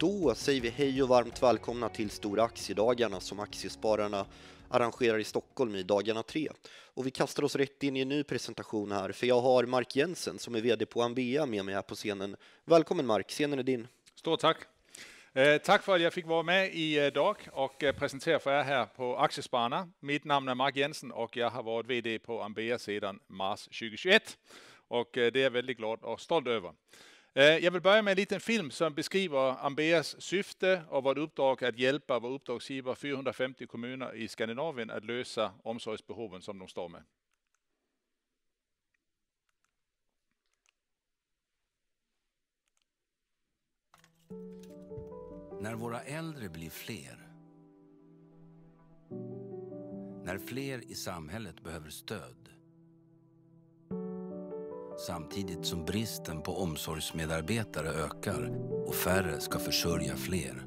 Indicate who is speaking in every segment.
Speaker 1: då säger vi hej och varmt välkomna till Stora Aktiedagarna som Aktiespararna arrangerar i Stockholm i dagarna tre. Och vi kastar oss rätt in i en ny presentation här, för jag har Mark Jensen som är VD på Ambea med mig här på scenen. Välkommen Mark, scenen är din.
Speaker 2: Stort tack. Eh, tack för att jag fick vara med idag eh, och eh, presentera för er här på Aktiespararna. Mitt namn är Mark Jensen och jag har varit VD på Ambea sedan mars 2021 och eh, det är jag väldigt glad och stolt över. Eh, jag vill börja med en liten film som beskriver Ambeas syfte och vårt uppdrag att hjälpa vår uppdragsgivare 450 kommuner i Skandinavien att lösa omsorgsbehoven som de står med.
Speaker 3: När våra äldre blir fler. När fler i samhället behöver stöd samtidigt som bristen på omsorgsmedarbetare ökar och färre ska försörja fler.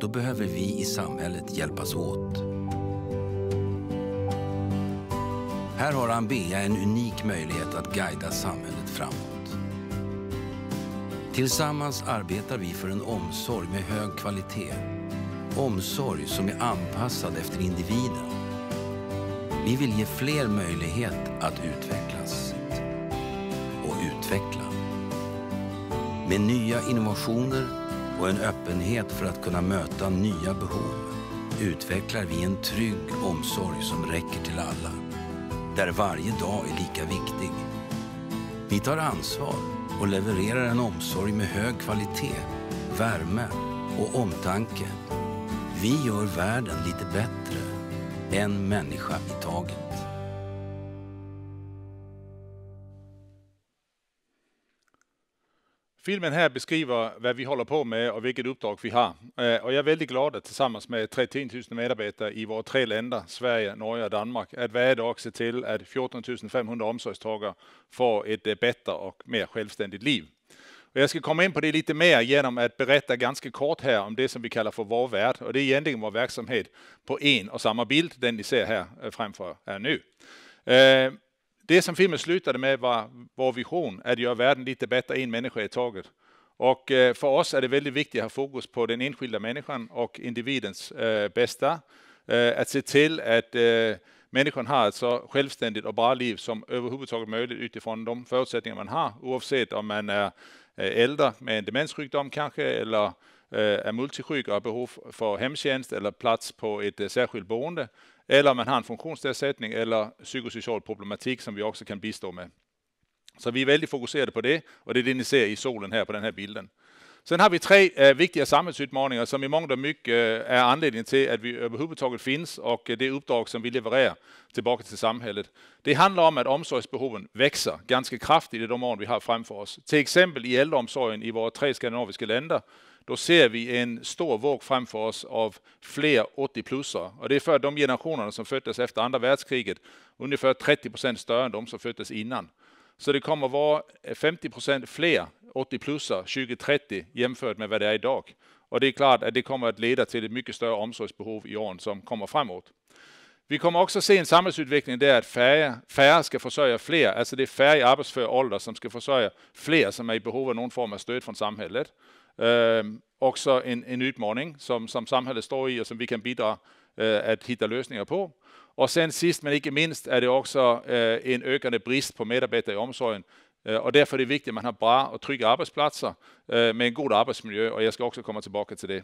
Speaker 3: Då behöver vi i samhället hjälpas åt. Här har Ambea en unik möjlighet att guida samhället framåt. Tillsammans arbetar vi för en omsorg med hög kvalitet. Omsorg som är anpassad efter individen. Vi vill ge fler möjlighet att utvecklas utveckla. Med nya innovationer och en öppenhet för att kunna möta nya behov utvecklar vi en trygg omsorg som räcker till alla. Där varje dag är lika viktig. Vi tar ansvar och levererar en omsorg med hög kvalitet, värme och omtanke. Vi gör världen lite bättre, en människa i taget.
Speaker 2: Filmen här beskriver vad vi håller på med och vilket uppdrag vi har. Eh, och jag är väldigt glad att tillsammans med 13 000 medarbetare i våra tre länder, Sverige, Norge och Danmark, att varje dag se till att 14 500 omsorgstagare får ett eh, bättre och mer självständigt liv. Och jag ska komma in på det lite mer genom att berätta ganska kort här om det som vi kallar för vår värld. Och det är egentligen vår verksamhet på en och samma bild, den ni ser här eh, framför er nu. Det som filmen slutade med var vår vision, att göra världen lite bättre, en människa i taget. Och eh, för oss är det väldigt viktigt att ha fokus på den enskilda människan och individens eh, bästa. Eh, att se till att människan har ett så självständigt och bra liv som överhuvudtaget möjligt utifrån de förutsättningar man har, oavsett om man är äldre med en demenssjukdom kanske, eller är multisjuk och har behov för hemtjänst eller plats på ett särskilt boende, eller om man har en funktionsnedsättning eller psykosocial problematik som vi också kan bistå med. Så vi är väldigt fokuserade på det och det är det ni ser i solen här på den här bilden. Sen har vi tre øh, viktiga samhällsutmaningar som i mångt och mycket øh, är anledningen till att vi överhuvudtaget finns och øh, det uppdrag som vi levererar tillbaka till samhället. Det handlar om att omsorgsbehoven växer ganska kraftigt i de år vi har framför oss. Till exempel i äldreomsorgen i våra tre skandinaviska länder då ser vi en stor våg framför oss av fler 80-plussare. Och det är för de generationerna som föddes efter andra världskriget, ungefär 30 procent större än de som föddes innan. Så det kommer vara 50 procent fler 80-plussare 2030 jämfört med vad det är idag. Och det är klart att det kommer att leda till ett mycket större omsorgsbehov i åren som kommer framåt. Vi kommer också se en samhällsutveckling där att färre, färre ska försörja fler, alltså det är färre i arbetsför ålder som ska försörja fler som är i behov av någon form av stöd från samhället eh, också en, en utmaning som, som samhället står i och som vi kan bidra eh, øh, att hitta lösningar på. Och sen sist men inte minst är det också eh, øh, en ökande brist på medarbetare i omsorgen. Eh, øh, och därför är det viktigt att man har bra och trygga arbetsplatser med en god arbetsmiljö och jag ska också komma tillbaka till det.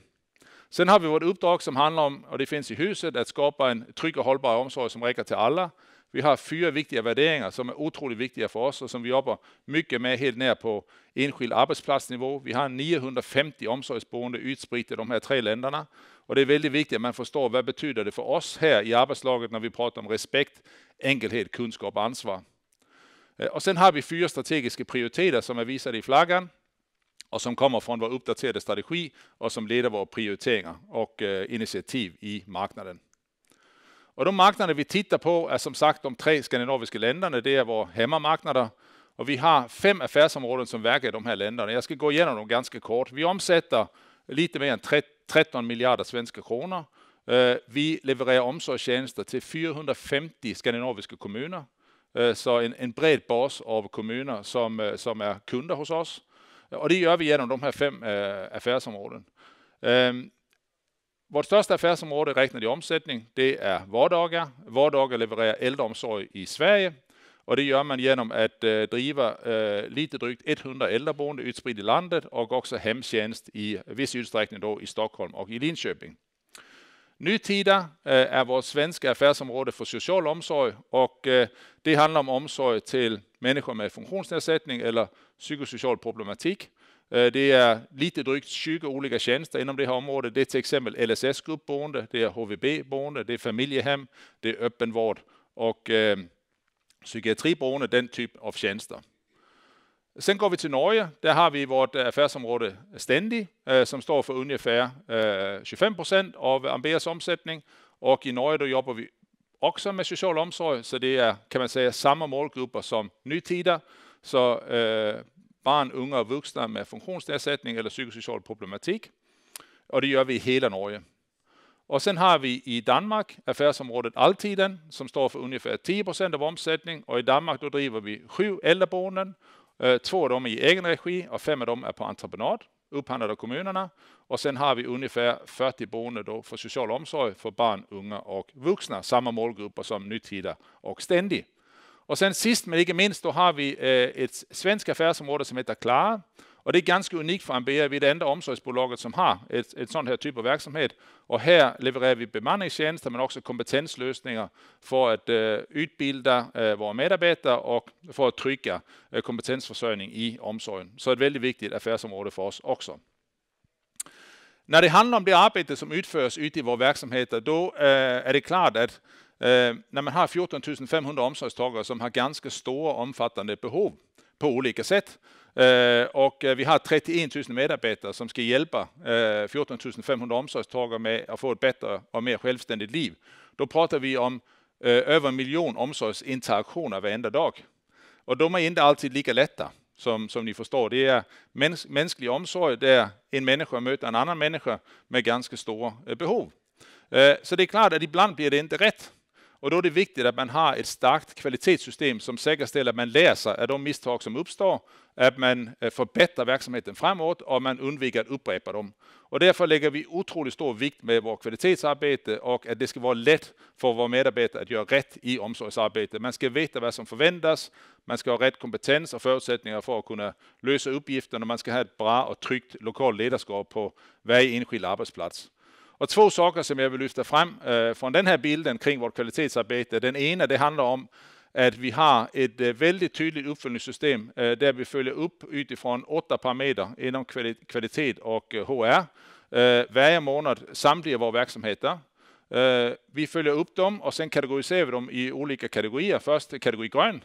Speaker 2: Sen har vi vårt uppdrag som handlar om, och det finns i huset, att skapa en trygg och hållbar omsorg som räcker till alla. Vi har fyra viktiga värderingar som är otroligt viktiga för oss och som vi jobbar mycket med helt ner på enskild arbetsplatsnivå. Vi har 950 omsorgsboende utspritt i de här tre länderna och det är väldigt viktigt att man förstår vad betyder det för oss här i arbetslaget när vi pratar om respekt, enkelhet, kunskap och ansvar. Eh, och sen har vi fyra strategiska prioriteter som är visade i flaggan och som kommer från vår uppdaterade strategi och som leder våra prioriteringar och eh, initiativ i marknaden. Och de marknader vi tittar på är som sagt de tre skandinaviska länderna. Det är våra hemmamarknader och vi har fem affärsområden som verkar i de här länderna. Jag ska gå igenom dem ganska kort. Vi omsätter lite mer än 13 miljarder svenska kronor. Øh, vi levererar omsorgstjänster till 450 skandinaviska kommuner. Øh, så en, en bred bas av kommuner som, øh, som är kunder hos oss. Och det gör vi genom de här fem affärsområden. Vårt största affärsområde räknat i omsättning, det är vardagar. Vardagar levererar äldreomsorg i Sverige och det gör man genom att øh, driva øh, lite drygt 100 äldreboende utspritt i landet och också hemtjänst i viss utsträckning då i Stockholm och i Linköping. Nytida är øh, vårt svenska affärsområde för social omsorg och det handlar om omsorg till människor med funktionsnedsättning eller psykosocial problematik. Eh, det är lite drygt 20 olika tjänster inom det här området. Det är till exempel LSS-gruppboende, det är HVB-boende, det är familjehem, det är öppenvård och eh, psykiatriboende, den typ av tjänster. Sen går vi till Norge. Där har vi vårt affärsområde Stendi eh, som står för ungefär eh, 25 procent av Ambeas omsättning. Och i Norge då jobbar vi också med social omsorg, så det är kan man säga samma målgrupper som Nytida. Så eh, barn, unga och vuxna med funktionsnedsättning eller psykosocial problematik. Och det gör vi i hela Norge. Och sen har vi i Danmark affärsområdet Alltiden som står för ungefär 10 procent av omsättning och i Danmark då driver vi sju äldreboenden. Øh, Två av dem är i egen regi och fem av dem är på entreprenad upphandlade av kommunerna. Och sen har vi ungefär 40 boende för social omsorg för barn, unga och vuxna. Samma målgrupper som Nytida och Ständig. Och sen sist men inte minst då har vi ett eh, svenskt affärsområde som heter Klara. Och det är ganska unikt för Ambea. Vi är det enda omsorgsbolaget som har ett, ett sånt här typ av verksamhet. Och här levererar vi bemanningstjänster men också kompetenslösningar för att uh, eh, utbilda uh, eh, våra medarbetare och för att trygga uh, kompetensförsörjning i omsorgen. Så ett väldigt viktigt affärsområde för oss också. När det handlar om det arbete som utförs ute i våra verksamheter, då är det klart att Eh, nej, har 14 500 omsorgstagare som har ganska stora omfattande behov på olika sätt. Eh, och eh, vi har 31 000 medarbetare som ska hjälpa 14 eh, 500 omsorgstagare med att få ett bättre och mer självständigt liv. Då pratar vi om över en miljon omsorgsinteraktioner varenda dag. Och de är inte alltid lika lätta som, som ni förstår. Det är mäns mänsklig omsorg där en människa möter en annan människa med ganska stora behov. Så det är klart att ibland blir det inte rätt. Och då är det viktigt att man har ett starkt kvalitetssystem som säkerställer att man läser av de misstag som uppstår, att man eh, förbättrar verksamheten framåt och man undviker att upprepa dem. Och därför lägger vi otroligt stor vikt med vårt kvalitetsarbete och att det ska vara lätt för våra medarbetare att göra rätt i omsorgsarbetet. Man ska veta vad som förväntas, man ska ha rätt kompetens och förutsättningar för att kunna lösa uppgifterna och man ska ha ett bra och tryggt lokalt ledarskap på varje enskild arbetsplats. Och två saker som jag vill lyfta øh, fram från den här bilden kring vårt kvalitetsarbete. Den ena, det handlar om att vi har ett øh, väldigt tydligt uppföljningssystem øh, där vi följer upp utifrån åtta parametrar inom kvalitet och HR varje månad samtliga våra verksamheter. Vi följer upp dem och sen kategoriserar vi dem i olika kategorier. Först kategori grön,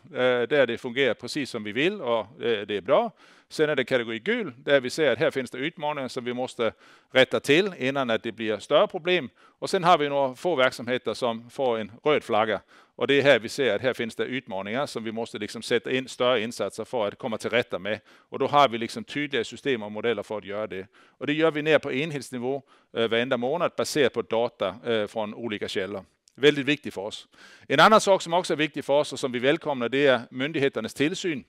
Speaker 2: där det fungerar precis som vi vill och det är bra. Sen är det kategori gul där vi ser att här finns det utmaningar som vi måste rätta till innan att det blir större problem. Och sen har vi några få verksamheter som får en röd flagga och det är här vi ser att här finns det utmaningar som vi måste liksom sätta in större insatser för att komma till rätta med. Och då har vi liksom tydliga system och modeller för att göra det. Och det gör vi ner på enhetsnivå eh, varenda månad baserat på data eh, från olika källor. Väldigt viktigt för oss. En annan sak som också är viktig för oss och som vi välkomnar det är myndigheternas tillsyn.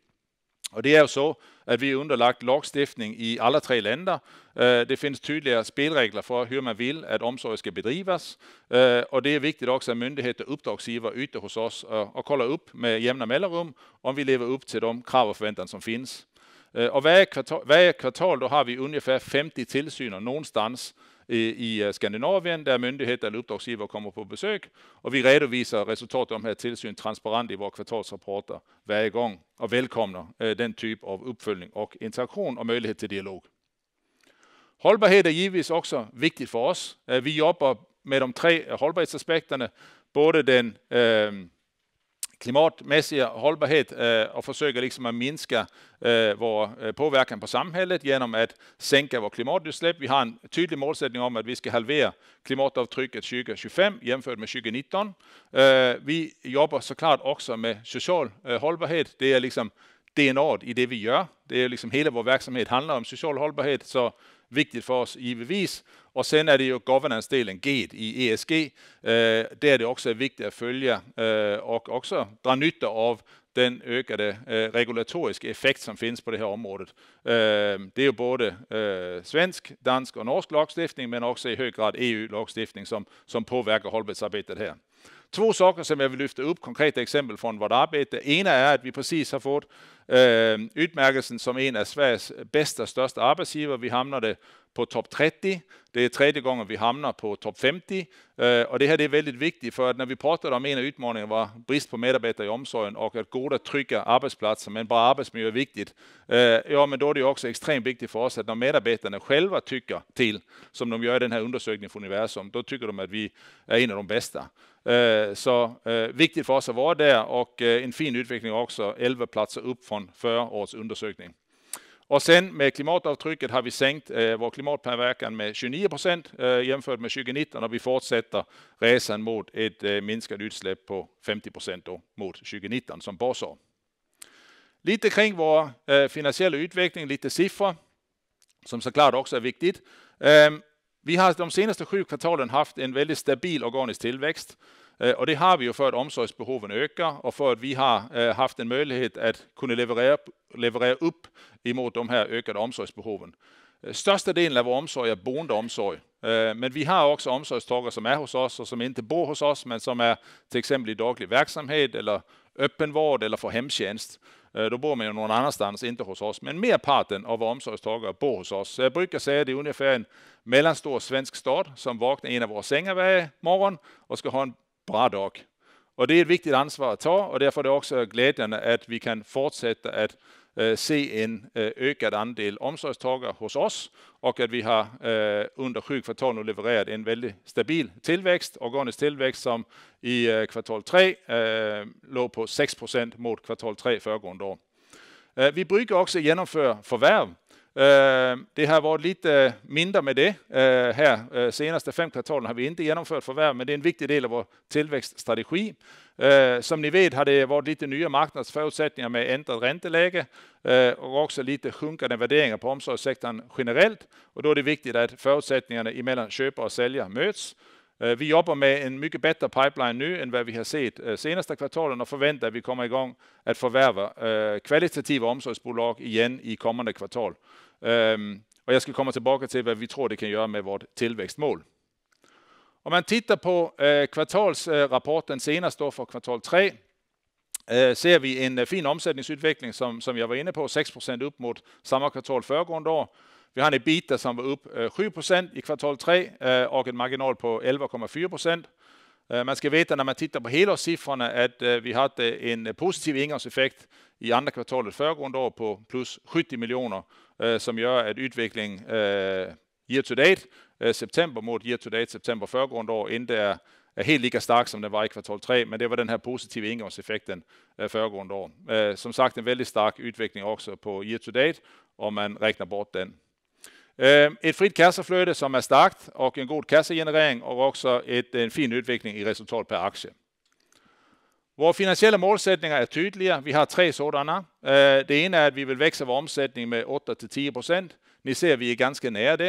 Speaker 2: Och det är så att vi är underlagt lagstiftning i alla tre länder. Eh, det finns tydliga spelregler för hur man vill att omsorg ska bedrivas. Eh, och det är viktigt också att myndigheter och uppdragsgivare ute hos oss eh, och kollar upp med jämna mellanrum om vi lever upp till de krav och förväntan som finns. Och varje kvartal, varje kvartal då har vi ungefär 50 tillsyner någonstans i, i eh, Skandinavien där myndigheter eller uppdragsgivare kommer på besök och vi redovisar resultatet av den här tillsynen transparent i våra kvartalsrapporter varje gång och välkomnar eh, den typ av uppföljning och interaktion och möjlighet till dialog. Hållbarhet är givetvis också viktigt för oss. Eh, vi jobbar med de tre hållbarhetsaspekterna, både den klimatmässiga hållbarhet eh, och försöka liksom att minska eh, vår eh, påverkan på samhället genom att sänka vår klimatutsläpp. Vi har en tydlig målsättning om att vi ska halvera klimatavtrycket 2025 jämfört med 2019. Vi jobbar såklart också med social hållbarhet. Det är liksom DNA i det vi gör. Det är liksom hela vår verksamhet handlar om social hållbarhet. Så Viktigt för oss givetvis. Och sen är det ju governance-delen, G e i ESG, øh, där det också är viktigt att följa och øh, också dra nytta av den ökade øh, regulatoriska effekt som finns på det här området. det är ju både svensk, dansk och norsk lagstiftning men också i hög grad EU-lagstiftning som påverkar hållbarhetsarbetet här. Två saker som jag vill lyfta upp, konkreta exempel från vårt arbete. Ena är att vi precis har fått eh, utmärkelsen som en av Sveriges bästa, största arbetsgivare. Vi hamnade på topp 30. Det är tredje gången vi hamnar på topp 50. Eh, och det här är väldigt viktigt för att när vi pratade om en av utmaningarna var brist på medarbetare i omsorgen och att goda, trygga arbetsplatser med en bra arbetsmiljö är viktigt. Eh, ja, men då är det också extremt viktigt för oss att när medarbetarna själva tycker till, som de gör i den här undersökningen från Universum, då tycker de att vi är en av de bästa. Eh, Eh, så eh, viktigt för oss att vara där och eh, en fin utveckling också, 11 platser upp från förra årets undersökning. Och sen med klimatavtrycket har vi sänkt vår klimatpåverkan med 29 procent jämfört med 2019 och vi fortsätter resan mot ett minskat utsläpp på 50 procent mot 2019 som basår. Lite kring vår finansiella utveckling, lite siffror som såklart också är viktigt. Ehm, vi har de senaste sju kvartalen haft en väldigt stabil organisk tillväxt eh, och det har vi ju för att omsorgsbehoven ökar och för att vi har eh, haft en möjlighet att kunna leverera, leverera upp emot de här ökade omsorgsbehoven. Eh, största delen av vår omsorg är boendeomsorg, men vi har också omsorgstagare som är hos oss och som inte bor hos oss, men som är till exempel i daglig verksamhet eller öppenvård eller för hemtjänst. Eh, då bor man ju någon annanstans, inte hos oss. Men merparten av omsorgstagare bor hos oss. Jag eh, brukar säga att det är ungefär en mellanstor svensk stad som vaknar i en av våra sängar varje morgon och ska ha en bra dag. Och det är ett viktigt ansvar att ta och därför är det också glädjande att vi kan fortsätta att Eh, se en eh, ökad andel omsorgstagare hos oss och att vi har eh, under sju kvartal nu levererat en väldigt stabil tillväxt, organisk tillväxt som i kvartal tre låg på 6% mot kvartal tre föregående år. Vi brukar också genomföra förvärv. Det har varit lite mindre med det här. Senaste fem kvartalen har vi inte genomfört förvärv, men det är en viktig del av vår tillväxtstrategi. Eh, som ni vet har det varit lite nya marknadsförutsättningar med ändrat ränteläge eh, och också lite sjunkande värderingar på omsorgssektorn generellt. Och då är det viktigt att förutsättningarna mellan köpare och säljare möts. Eh, vi jobbar med en mycket bättre pipeline nu än vad vi har sett senaste kvartalen och förväntar att vi kommer igång att förvärva kvalitativa omsorgsbolag igen i kommande kvartal. Ehm, och jag ska komma tillbaka till vad vi tror det kan göra med vårt tillväxtmål. Om man tittar på eh, kvartalsrapporten eh, senast då för kvartal tre eh, ser vi en fin omsättningsutveckling som jag var inne på, 6% upp mot samma kvartal föregående år. Vi har en EBITDA som var upp 7% i kvartal tre och en marginal på 11,4%. Man ska veta när man tittar på helårssiffrorna att vi hade en positiv ingångseffekt i andra kvartalet föregående år på plus 70 miljoner, som gör att utvecklingen Øh, year to date september mot year to date september föregående år inte är helt lika stark som den var i kvartal tre, men det var den här positiva ingångseffekten øh, föregående år. Øh, som sagt, en väldigt stark utveckling också på year to date om man räknar bort den. Ett fritt kassaflöde som är starkt och en god kassagenerering och också en fin utveckling i resultat per aktie. Våra finansiella målsättningar är tydliga. Vi har tre sådana. Det ena är att vi vill växa vår omsättning med 8 till 10%. procent. Ni ser, vi är ganska nära det.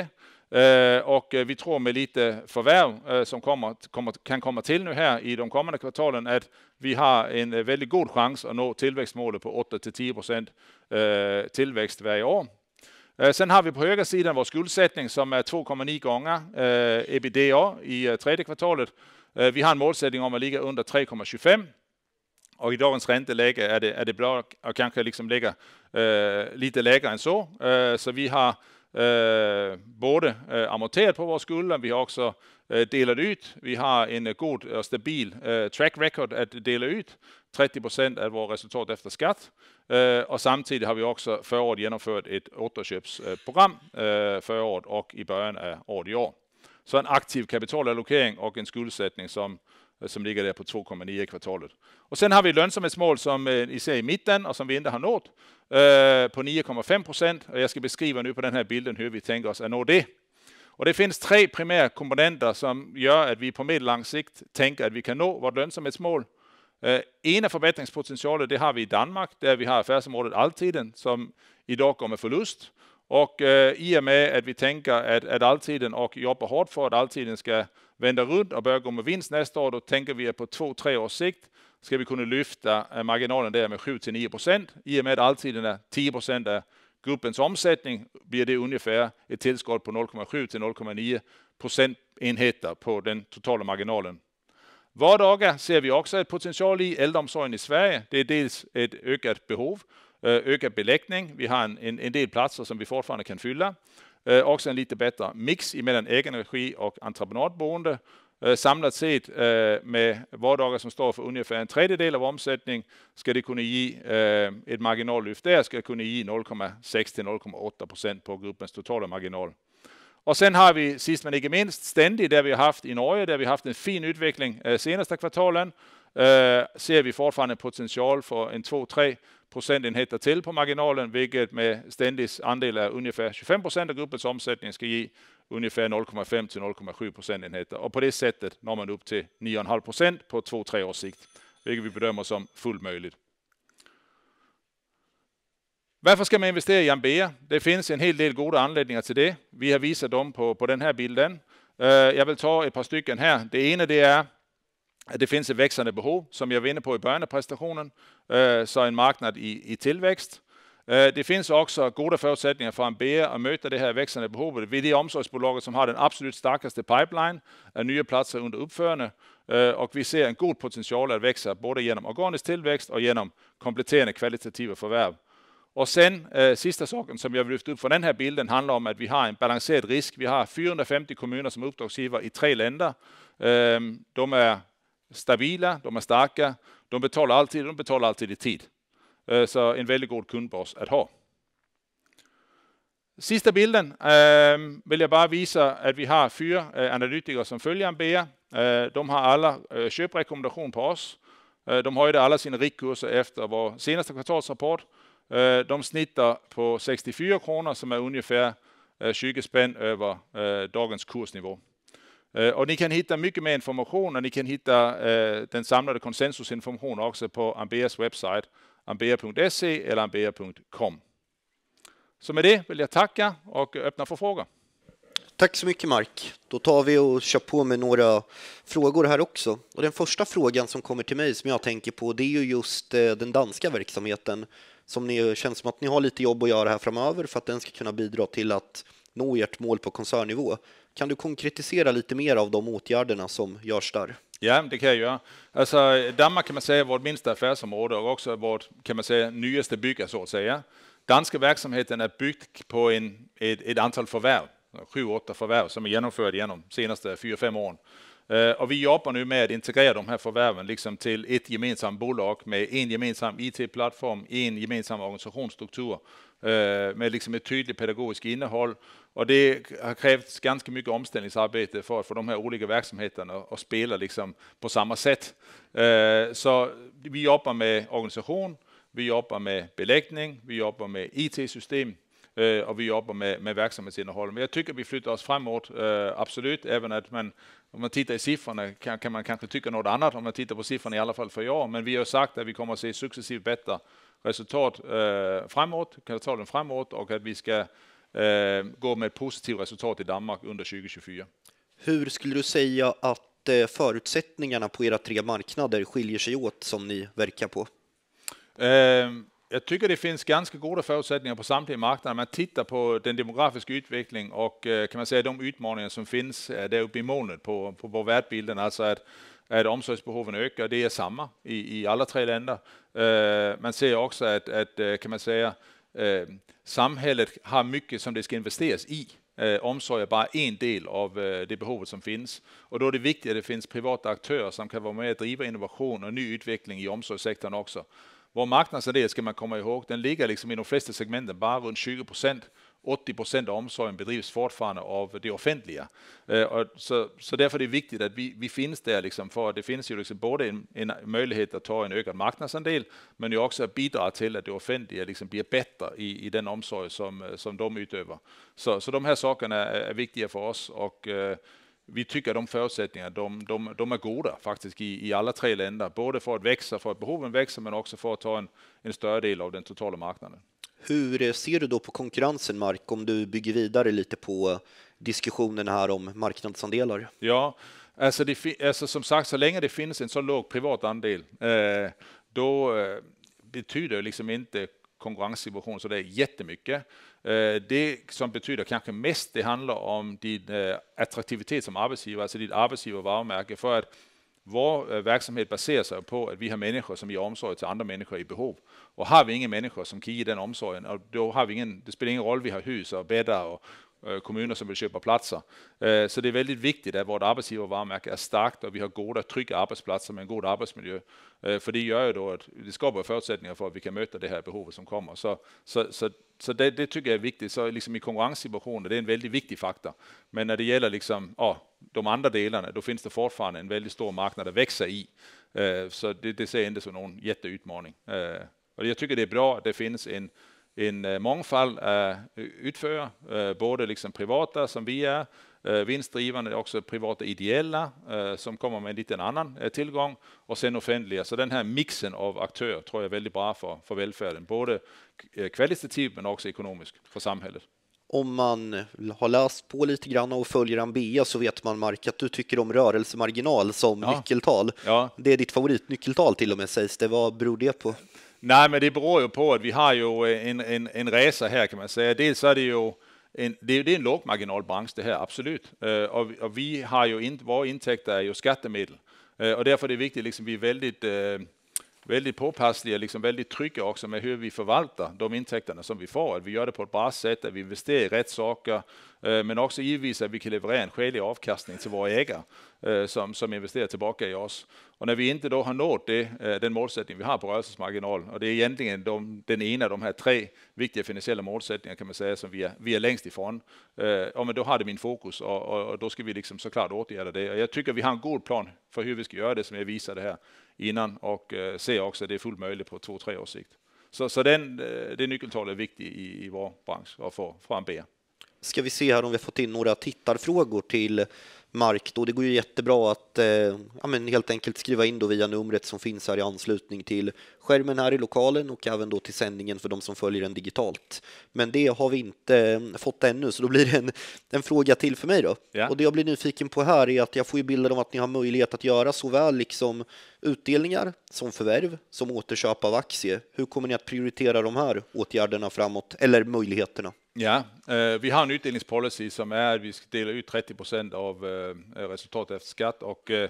Speaker 2: Eh, och eh, vi tror med lite förvärv eh, som kommer, kommer, kan komma till nu här i de kommande kvartalen att vi har en väldigt god chans att nå tillväxtmålet på 8 till 10 procent tillväxt varje år. Sen har vi på höger sidan vår skuldsättning som är 2,9 gånger ebitda e i tredje kvartalet. Vi har en målsättning om att ligga under 3,25 och i dagens ränteläge är det, är det bra att kanske liksom lägga eh, øh, lite lägre än så. Eh, så vi har eh, både amorterat på vår skuld, vi har också delat ut. Vi har en god och stabil track record att dela ut. 30 procent av vårt resultat efter skatt. Och samtidigt har vi också förra året genomfört ett återköpsprogram förra året och i början av året i år. Så en aktiv kapitalallokering och en skuldsättning som Eh, som ligger där på 2,9 kvartalet. Och sen har vi lönsamhetsmål som eh, ni ser i mitten och som vi inte har nått eh, på 9,5 procent. Och jag ska beskriva nu på den här bilden hur vi tänker oss att nå det. Och det finns tre primära komponenter som gör att vi på medellång sikt tänker att vi kan nå vårt lönsamhetsmål. En av förbättringspotentialen det har vi i Danmark där vi har affärsområdet Alltiden som idag går med förlust och eh, i och med att vi tänker att, att alltiden och jobbar hårt för att alltiden ska vända runt och börja gå med vinst nästa år, då tänker vi att på två, tre års sikt ska vi kunna lyfta eh, marginalen där med 7 till 9 procent. I och med att alltiden är 10 procent av gruppens omsättning blir det ungefär ett tillskott på 0,7 till 0,9 procentenheter på den totala marginalen. Vardagar ser vi också ett potential i äldreomsorgen i Sverige. Det är dels ett ökat behov Eh, ökad beläggning. Vi har en, en, en del platser som vi fortfarande kan fylla. Eh, också en lite bättre mix mellan egenregi och entreprenadboende. Eh, samlat sett med vardagar som står för ungefär en tredjedel av omsättning ska det kunna ge ett marginallyft där, ska kunna ge 0,6 till 0,8 procent på gruppens totala marginal. Och sen har vi sist men inte minst ständigt där vi har haft i Norge, där vi har haft en fin utveckling senaste kvartalen. Eh, ser vi fortfarande potential för en 2-3 procentenheter till på marginalen, vilket med ständig andel är ungefär 25% procent av gruppens omsättning ska ge ungefär 0,5 till 0,7 procentenheter och på det sättet når man upp till 9,5% procent på 2-3 års sikt, vilket vi bedömer som fullt möjligt. Varför ska man investera i Ambea? Det finns en hel del goda anledningar till det. Vi har visat dem på den här bilden. Eh, Jag vill ta ett par stycken här. Det ena, det är det finns ett växande behov, som jag var inne på i början av presentationen, eh, så en marknad i tillväxt. Eh, det finns också goda förutsättningar för Ambea att möta det här växande behovet. Vi är det omsorgsbolaget som har den absolut starkaste pipeline av nya platser under uppförande eh, och vi ser en god potential att växa, både genom organisk tillväxt och genom kompletterande kvalitativa förvärv. Och Sen sista saken som jag vill lyfta upp från den här bilden handlar om att vi har en balanserad risk. Vi har 450 kommuner som uppdragsgivare i tre länder. Ehm, de är stabila, de är starka, de betalar alltid, de betalar alltid i tid. Eh, så en väldigt god kundbas att ha. Sista bilden ehm, vill jag bara visa att vi har fyra eh, analytiker som följer Ambea. Eh, de har alla köprekommendation på oss. De höjde alla sina riktkurser efter vår senaste kvartalsrapport. De snittar på 64 kronor som är ungefär 20 spänn över dagens kursnivå. Eh, och ni kan hitta mycket mer information och ni kan hitta eh, den samlade konsensusinformationen också på Ambeas webbsajt, ambea.se eller ambea.com. Så med det vill jag tacka och öppna för frågor.
Speaker 1: Tack så mycket Mark. Då tar vi och kör på med några frågor här också. Och den första frågan som kommer till mig som jag tänker på det är ju just eh, den danska verksamheten som ni känns som att ni har lite jobb att göra här framöver för att den ska kunna bidra till att nå ert mål på koncernnivå. Kan du konkretisera lite mer av de åtgärderna som görs
Speaker 2: där? Ja, det kan jag göra. Alltså, Danmark kan man säga är vårt minsta affärsområde och också vårt kan man säga, nyaste bygge, så att säga. Danska verksamheten är byggt på en, ett, ett antal förvärv, sju, åtta förvärv som är genomförda genom de senaste fyra, fem åren. Eh, och vi jobbar nu med att integrera de här förvärven liksom till ett gemensamt bolag med en gemensam IT-plattform, en gemensam organisationsstruktur eh, med liksom ett tydligt pedagogiskt innehåll. Och det har krävts ganska mycket omställningsarbete för att få de här olika verksamheterna att spela liksom på samma sätt. Eh, så vi jobbar med organisation, vi jobbar med beläggning, vi jobbar med IT-system och vi jobbar med, med verksamhetsinnehåll. Men jag tycker att vi flyttar oss framåt, absolut, även att man om man tittar i siffrorna kan, kan, man kanske tycka något annat om man tittar på siffrorna i alla fall för i år. Men vi har sagt att vi kommer att se successivt bättre resultat eh, framåt, kvartalen framåt och att vi ska eh, gå med positivt resultat i Danmark under 2024.
Speaker 1: Hur skulle du säga att eh, förutsättningarna på era tre marknader skiljer sig åt som ni verkar på?
Speaker 2: Ehm, jag tycker det finns ganska goda förutsättningar på samtliga marknader. Man tittar på den demografiska utvecklingen och eh, kan man säga de utmaningar som finns eh, där uppe i molnet på, på, på världsbilden. Alltså att, att omsorgsbehoven ökar, det är samma i, i alla tre länder. Eh, man ser också att, att kan man säga, samhället har mycket som det ska investeras i. omsorg är bara en del av det behovet som finns. Och då är det viktigt att det finns privata aktörer som kan vara med och driva innovation och ny utveckling i omsorgssektorn också. Vår marknadsandel ska man komma ihåg, den ligger liksom i de flesta segmenten bara runt 20 procent. 80 procent av omsorgen bedrivs fortfarande av det offentliga. Eh, så, därför är det viktigt att vi, finns där, för det finns ju liksom både en, möjlighet att ta en ökad marknadsandel, men ju också att bidra till att det offentliga blir bättre i, den omsorg som, de utövar. Så, de här sakerna är, är viktiga för oss och vi tycker de förutsättningarna, de, de, de är goda faktiskt i, i, alla tre länder, både för att växa, för att behoven växer, men också för att ta en, en större del av den totala marknaden.
Speaker 1: Hur eh, ser du då på konkurrensen, Mark, om du bygger vidare lite på diskussionen här om marknadsandelar?
Speaker 2: Ja, alltså, det, alltså som sagt, så länge det finns en så låg privat andel, eh, då eh, betyder liksom inte konkurrenssituation, så det är jättemycket. Eh, det som betyder kanske mest, det handlar om din eh, attraktivitet som arbetsgivare, alltså ditt arbetsgivarvarumärke. För att vår eh, verksamhet baserar sig på att vi har människor som ger omsorg till andra människor i behov. Och har vi inga människor som kan ge den omsorgen, då har vi ingen, det spelar ingen roll vi har hus och bäddar och Øh, kommuner som vill köpa platser. Øh, så det är väldigt viktigt att vårt arbetsgivarvarumärke är starkt och vi har goda, trygga arbetsplatser med en god arbetsmiljö. Øh, för det gör ju då att det skapar förutsättningar för att vi kan möta det här behovet som kommer. Så, så, så, så det, det, tycker jag är viktigt. Så liksom i konkurrenssituationer, det är en väldigt viktig faktor. Men när det gäller liksom, ja, de andra delarna, då finns det fortfarande en väldigt stor marknad att växa i. Så det, det ser jag inte som någon jätteutmaning. Och jag tycker det är bra att det finns en en eh, mångfald av utförare, øh, både liksom privata som vi är, øh, vinstdrivande, också privata ideella øh, som kommer med en liten annan tillgång och sen offentliga. Så den här mixen av aktörer tror jag är väldigt bra för, för välfärden, både kvalitativt men också ekonomiskt för samhället om man
Speaker 1: har läst på lite grann och följer Ambea så vet man Mark att du tycker om rörelsemarginal som
Speaker 2: ja. nyckeltal. Ja. Det är ditt
Speaker 1: favoritnyckeltal till och med sägs det. Vad beror det på?
Speaker 2: Nej, men det beror ju på att vi har ju eh, en, en, en resa här kan man säga. Dels är det ju en, det, är en lågmarginalbransch det här, absolut. Eh, och, och vi har ju inte, våra intäkter är ju skattemedel eh, och därför är det viktigt, liksom, vi är väldigt väldigt påpassliga, liksom väldigt trygga också med hur vi förvaltar de intäkterna som vi får. Att vi gör det på ett bra sätt, att vi investerar i rätt saker, eh, men också givetvis att vi kan leverera en skälig avkastning till våra ägare eh, som, som investerar tillbaka i oss. Och när vi inte då har nått det, eh, den målsättning vi har på rörelsesmarginal, och det är egentligen de, den ena av de här tre viktiga finansiella målsättningarna kan man säga som vi är, vi är längst ifrån. Ja, men då hade min fokus och, och, och, då ska vi liksom såklart åtgärda det. Och jag tycker vi har en god plan för hur vi ska göra det som jag visade här innan och eh, ser också att det är fullt möjligt på två, tre års sikt. Så, så den, eh, det nyckeltalet är viktigt i, i vår bransch att få fram BR ska vi
Speaker 1: se här om vi har fått in några tittarfrågor till mark då. Det går ju jättebra att eh, ja, men helt enkelt skriva in då via numret som finns här i anslutning till skärmen här i lokalen och även då till sändningen för de som följer den digitalt. Men det har vi inte mm, fått ännu, så då blir det en, en fråga till för mig då. Yeah. Och det jag blir nyfiken på här är att jag får ju bilder om att ni har möjlighet att göra såväl liksom utdelningar som förvärv som återköp av aktier. Hur kommer ni att prioritera de här åtgärderna framåt eller möjligheterna?
Speaker 2: Ja, eh, vi har en utdelningspolicy som är att vi ska dela ut 30 procent av eh, Eh, eh, resultat efter skatt och och eh,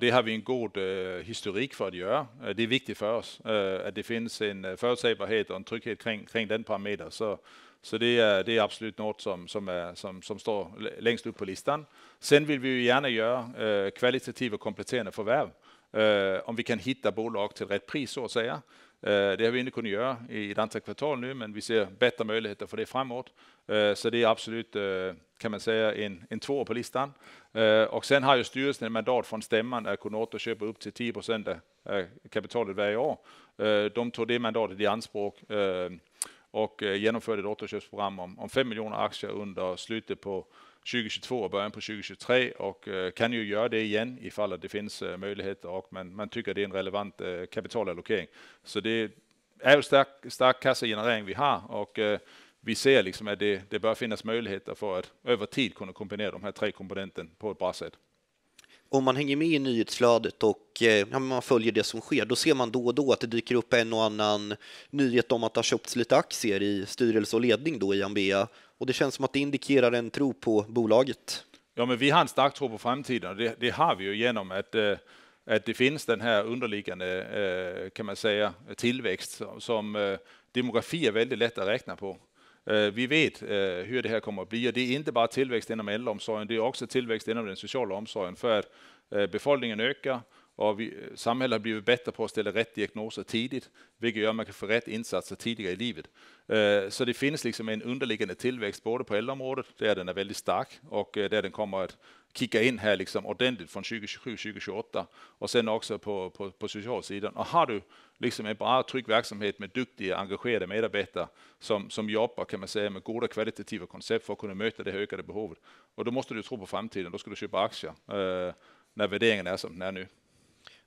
Speaker 2: det har vi en god historik för att göra. Det är viktigt för oss att det finns en förutsägbarhet och en trygghet kring, kring den parametern. Så, så det, är, det är absolut något som, som, är, som, som står längst upp på listan. Sen vill vi ju gärna göra kvalitativa kompletterande förvärv om vi kan hitta bolag till rätt pris så att säga. Eh, det har vi inte kunnat göra i ett antal kvartal nu, men vi ser bättre möjligheter för det framåt. Eh, så det är absolut, eh, kan man säga, en tvåa på listan. Och sen har ju styrelsen ett mandat från stämman att kunna återköpa upp till 10% av kapitalet varje år. De tog det mandatet i anspråk och genomförde ett återköpsprogram om 5 miljoner aktier under slutet på 2022 och början på 2023 och eh, kan ju göra det igen ifall att det finns eh, möjligheter och man, man tycker det är en relevant eh, kapitalallokering. Så det är ju stark, stark kassagenerering vi har och vi ser liksom att det, det bör finnas möjligheter för att över tid kunna kombinera de här tre komponenterna på ett bra sätt om man hänger med i
Speaker 1: nyhetsflödet och ja, man följer det som sker, då ser man då och då att det dyker upp en och annan nyhet om att det har köpts lite aktier i styrelse och ledning då i Ambea och det känns som att det indikerar en tro på bolaget.
Speaker 2: Ja, men vi har en stark tro på framtiden. Det, det har vi ju genom att, eh, att det finns den här underliggande, eh, kan man säga, tillväxt som eh, demografi är väldigt lätt att räkna på. Vi vet hur det här kommer att bli och det är inte bara tillväxt inom äldreomsorgen, det är också tillväxt inom den sociala omsorgen för att befolkningen ökar, och vi, samhället har blivit bättre på att ställa rätt diagnoser tidigt, vilket gör att man kan få rätt insatser tidigare i livet. Eh, så det finns liksom en underliggande tillväxt både på äldreområdet, där den är väldigt stark och eh, där den kommer att kicka in här liksom ordentligt från 2027-2028 och sen också på, på, på socialsidan. Och har du liksom en bra trygg verksamhet med duktiga, engagerade medarbetare som, som jobbar kan man säga med goda kvalitativa koncept för att kunna möta det ökade behovet. Och då måste du tro på framtiden, då ska du köpa aktier eh, när värderingen är som den är nu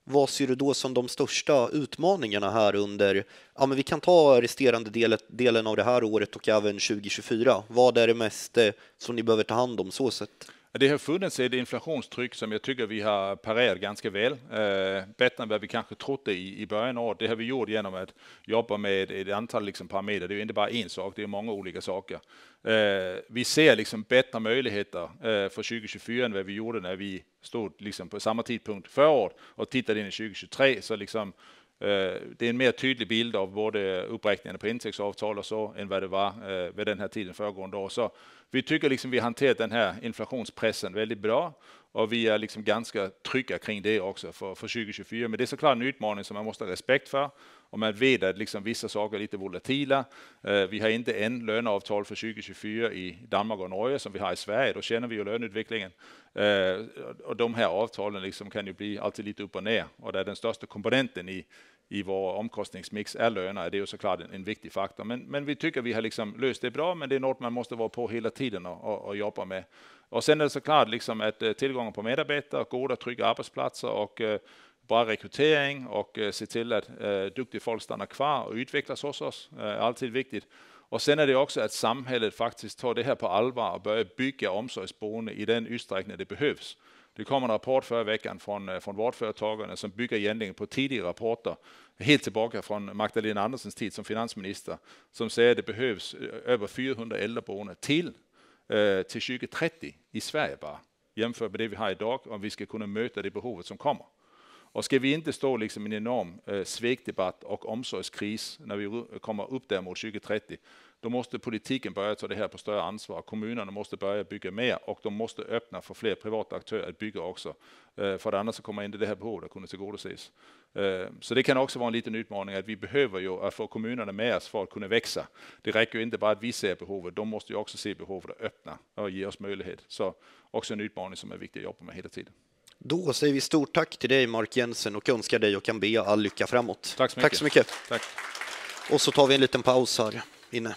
Speaker 1: vad ser du då som de största utmaningarna här under, ja men vi kan ta resterande delen, delen av det här året och även 2024. Vad är det mest eh, som ni behöver ta hand om så sett?
Speaker 2: Det har funnits ett inflationstryck som jag tycker vi har parerat ganska väl. Eh, bättre än vad vi kanske trodde i, i början av året. Det har vi gjort genom att jobba med ett antal liksom, parametrar. Det är inte bara en sak, det är många olika saker. Eh, vi ser liksom bättre möjligheter eh, för 2024 än vad vi gjorde när vi stod liksom, på samma tidpunkt förra året och tittade in i 2023. Så liksom, eh, det är en mer tydlig bild av både uppräkningarna på intäktsavtal och så än vad det var eh, vid den här tiden föregående år. Så vi tycker liksom vi hanterat den här inflationspressen väldigt bra och vi är liksom ganska trygga kring det också för, för 2024. Men det är såklart en utmaning som man måste ha respekt för och man vet att liksom vissa saker är lite volatila. Eh, vi har inte en löneavtal för 2024 i Danmark och Norge som vi har i Sverige. Då känner vi ju löneutvecklingen eh, och de här avtalen liksom kan ju bli alltid lite upp och ner och det är den största komponenten i i vår omkostningsmix är löner. Det är ju såklart en, en viktig faktor. Men, men, vi tycker vi har liksom löst det bra, men det är något man måste vara på hela tiden och, och, och jobba med. Och sen är det såklart liksom att eh, tillgången på medarbetare, goda trygga arbetsplatser och eh, bra rekrytering och eh, se till att eh, duktiga folk stannar kvar och utvecklas hos oss. Eh, alltid viktigt. Och sen är det också att samhället faktiskt tar det här på allvar och börjar bygga omsorgsboende i den utsträckning det behövs. Det kom en rapport förra veckan från, eh, från Vårdföretagarna som bygger egentligen på tidigare rapporter helt tillbaka från Magdalena Anderssons tid som finansminister som säger att det behövs eh, över 400 äldreboenden till eh, till 2030 i Sverige bara jämfört med det vi har idag om vi ska kunna möta det behovet som kommer. Och ska vi inte stå liksom i en enorm svekdebatt och omsorgskris när vi kommer upp där mot 2030 då måste politiken börja ta det här på större ansvar. Kommunerna måste börja bygga mer och de måste öppna för fler privata aktörer att bygga också. Eh, för annars så kommer inte det här behovet att kunna tillgodoses. Eh, så det kan också vara en liten utmaning att vi behöver ju att få kommunerna med oss för att kunna växa. Det räcker ju inte bara att vi ser behovet, de måste ju också se behovet och öppna och ge oss möjlighet. Så också en utmaning som är viktig att jobba med hela tiden.
Speaker 1: Då säger vi stort tack till dig Mark Jensen och önskar dig och kan be all lycka framåt. Tack så mycket. Tack så mycket. Tack. Och så tar vi en liten paus här inne.